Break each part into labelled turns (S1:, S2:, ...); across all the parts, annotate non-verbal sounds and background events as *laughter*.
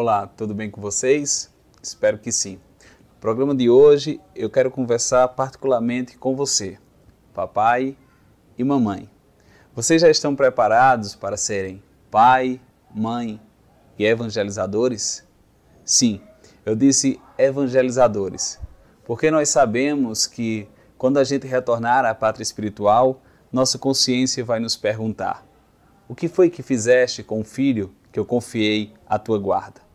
S1: Olá, tudo bem com vocês? Espero que sim. No programa de hoje eu quero conversar particularmente com você, papai e mamãe. Vocês já estão preparados para serem pai, mãe e evangelizadores? Sim, eu disse evangelizadores, porque nós sabemos que quando a gente retornar à pátria espiritual, nossa consciência vai nos perguntar: o que foi que fizeste com o filho que eu confiei à tua guarda?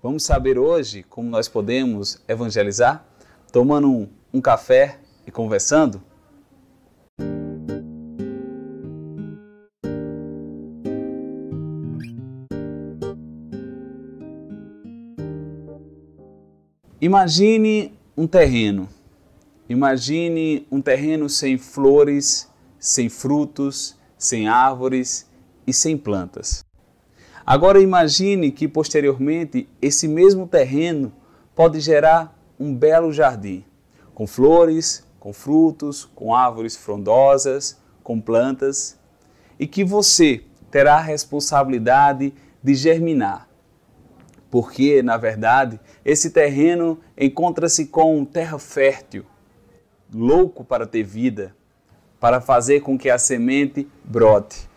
S1: Vamos saber hoje como nós podemos evangelizar? Tomando um, um café e conversando? Imagine um terreno. Imagine um terreno sem flores, sem frutos, sem árvores e sem plantas. Agora imagine que posteriormente esse mesmo terreno pode gerar um belo jardim, com flores, com frutos, com árvores frondosas, com plantas, e que você terá a responsabilidade de germinar. Porque, na verdade, esse terreno encontra-se com terra fértil, louco para ter vida, para fazer com que a semente brote.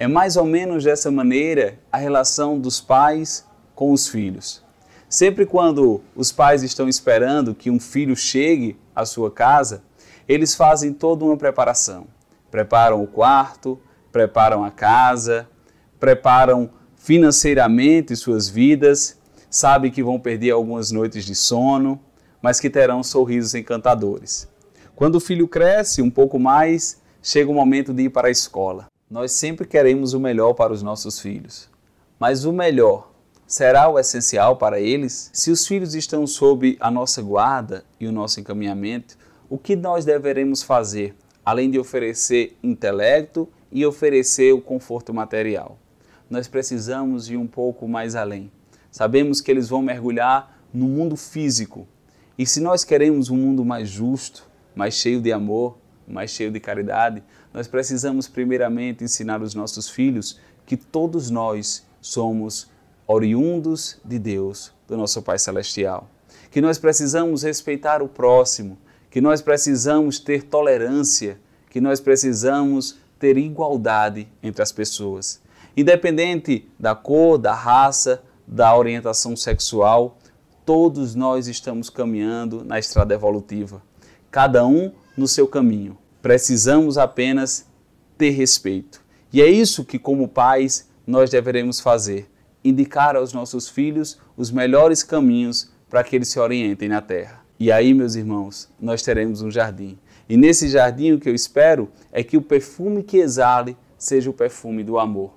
S1: É mais ou menos dessa maneira a relação dos pais com os filhos. Sempre quando os pais estão esperando que um filho chegue à sua casa, eles fazem toda uma preparação. Preparam o quarto, preparam a casa, preparam financeiramente suas vidas, sabem que vão perder algumas noites de sono, mas que terão sorrisos encantadores. Quando o filho cresce um pouco mais, chega o momento de ir para a escola. Nós sempre queremos o melhor para os nossos filhos, mas o melhor será o essencial para eles? Se os filhos estão sob a nossa guarda e o nosso encaminhamento, o que nós deveremos fazer, além de oferecer intelecto e oferecer o conforto material? Nós precisamos ir um pouco mais além. Sabemos que eles vão mergulhar no mundo físico. E se nós queremos um mundo mais justo, mais cheio de amor, mais cheio de caridade, nós precisamos primeiramente ensinar os nossos filhos que todos nós somos oriundos de Deus, do nosso Pai Celestial. Que nós precisamos respeitar o próximo, que nós precisamos ter tolerância, que nós precisamos ter igualdade entre as pessoas. Independente da cor, da raça, da orientação sexual, todos nós estamos caminhando na estrada evolutiva, cada um no seu caminho, Precisamos apenas ter respeito. E é isso que, como pais, nós deveremos fazer: indicar aos nossos filhos os melhores caminhos para que eles se orientem na terra. E aí, meus irmãos, nós teremos um jardim. E nesse jardim, o que eu espero é que o perfume que exale seja o perfume do amor.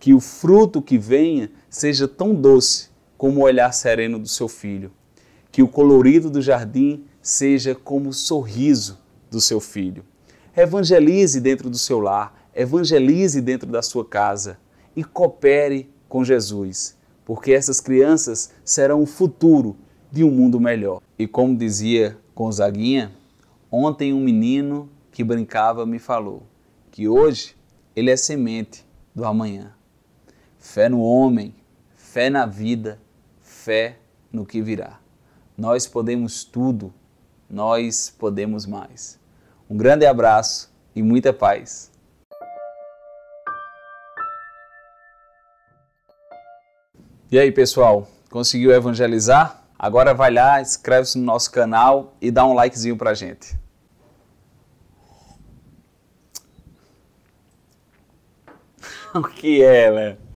S1: Que o fruto que venha seja tão doce como o olhar sereno do seu filho. Que o colorido do jardim seja como o sorriso do seu filho. Evangelize dentro do seu lar, evangelize dentro da sua casa e coopere com Jesus, porque essas crianças serão o futuro de um mundo melhor. E como dizia Gonzaguinha, ontem um menino que brincava me falou que hoje ele é semente do amanhã. Fé no homem, fé na vida, fé no que virá. Nós podemos tudo, nós podemos mais. Um grande abraço e muita paz. E aí, pessoal, conseguiu evangelizar? Agora vai lá, inscreve-se no nosso canal e dá um likezinho pra gente. *laughs* o que é, né?